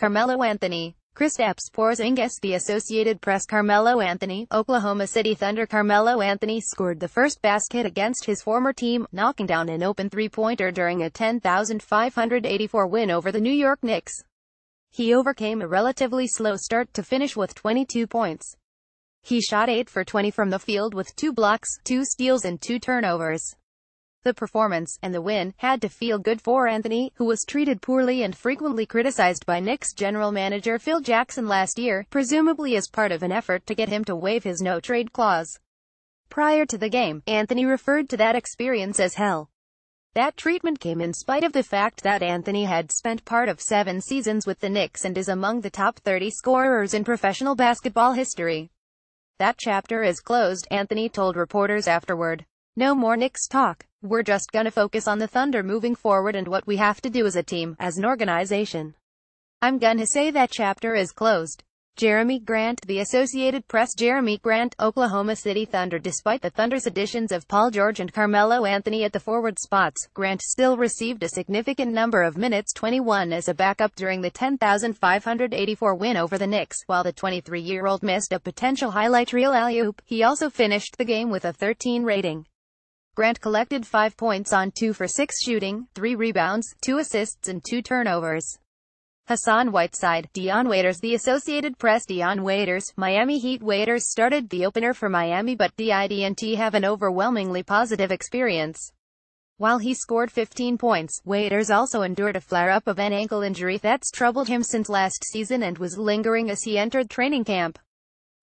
Carmelo Anthony, Chris Kristaps Porzingis The Associated Press Carmelo Anthony, Oklahoma City Thunder Carmelo Anthony scored the first basket against his former team, knocking down an open three-pointer during a 10,584 win over the New York Knicks. He overcame a relatively slow start to finish with 22 points. He shot 8 for 20 from the field with 2 blocks, 2 steals and 2 turnovers. The performance, and the win, had to feel good for Anthony, who was treated poorly and frequently criticized by Knicks general manager Phil Jackson last year, presumably as part of an effort to get him to waive his no-trade clause. Prior to the game, Anthony referred to that experience as hell. That treatment came in spite of the fact that Anthony had spent part of seven seasons with the Knicks and is among the top 30 scorers in professional basketball history. That chapter is closed, Anthony told reporters afterward. No more Knicks talk. We're just gonna focus on the Thunder moving forward and what we have to do as a team, as an organization. I'm gonna say that chapter is closed. Jeremy Grant, The Associated Press Jeremy Grant, Oklahoma City Thunder Despite the Thunder's additions of Paul George and Carmelo Anthony at the forward spots, Grant still received a significant number of minutes 21 as a backup during the 10,584 win over the Knicks, while the 23-year-old missed a potential highlight reel alley-oop. He also finished the game with a 13 rating. Grant collected 5 points on 2 for 6 shooting, 3 rebounds, 2 assists and 2 turnovers. Hassan Whiteside, Dion Waiters The Associated Press Dion Waiters, Miami Heat Waiters started the opener for Miami but didnt have an overwhelmingly positive experience. While he scored 15 points, Waiters also endured a flare-up of an ankle injury that's troubled him since last season and was lingering as he entered training camp.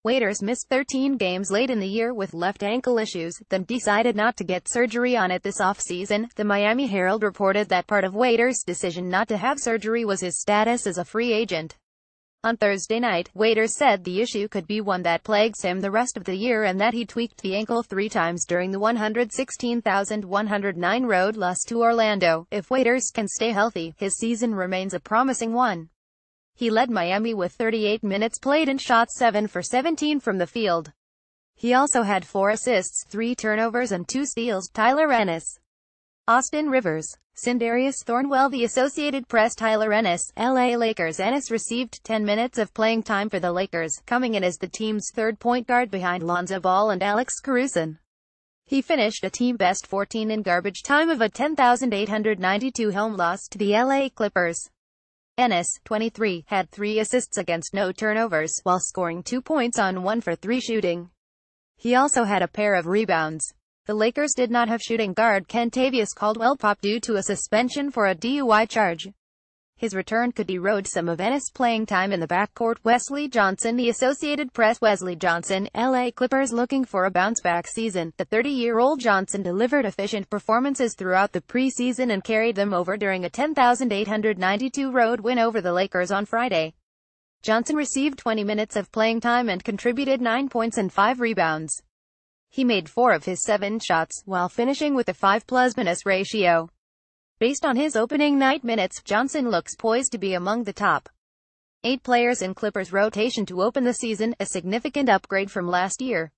Waiters missed 13 games late in the year with left ankle issues, then decided not to get surgery on it this offseason. The Miami Herald reported that part of Waiters' decision not to have surgery was his status as a free agent. On Thursday night, Waiters said the issue could be one that plagues him the rest of the year and that he tweaked the ankle three times during the 116,109 road loss to Orlando. If Waiters can stay healthy, his season remains a promising one. He led Miami with 38 minutes played and shot 7 for 17 from the field. He also had 4 assists, 3 turnovers and 2 steals. Tyler Ennis Austin Rivers. Sindarius Thornwell The Associated Press Tyler Ennis, LA Lakers Ennis received 10 minutes of playing time for the Lakers, coming in as the team's third point guard behind Lonzo Ball and Alex Caruso. He finished a team-best 14 in garbage time of a 10,892 home loss to the LA Clippers. Ennis, 23, had three assists against no turnovers, while scoring two points on one for three shooting. He also had a pair of rebounds. The Lakers did not have shooting guard Kentavious Caldwell-Pop due to a suspension for a DUI charge. His return could erode some of Ennis' playing time in the backcourt. Wesley Johnson The Associated Press Wesley Johnson, LA Clippers looking for a bounce-back season. The 30-year-old Johnson delivered efficient performances throughout the preseason and carried them over during a 10,892 road win over the Lakers on Friday. Johnson received 20 minutes of playing time and contributed 9 points and 5 rebounds. He made 4 of his 7 shots, while finishing with a 5 plus minus ratio. Based on his opening night minutes, Johnson looks poised to be among the top eight players in Clippers rotation to open the season, a significant upgrade from last year.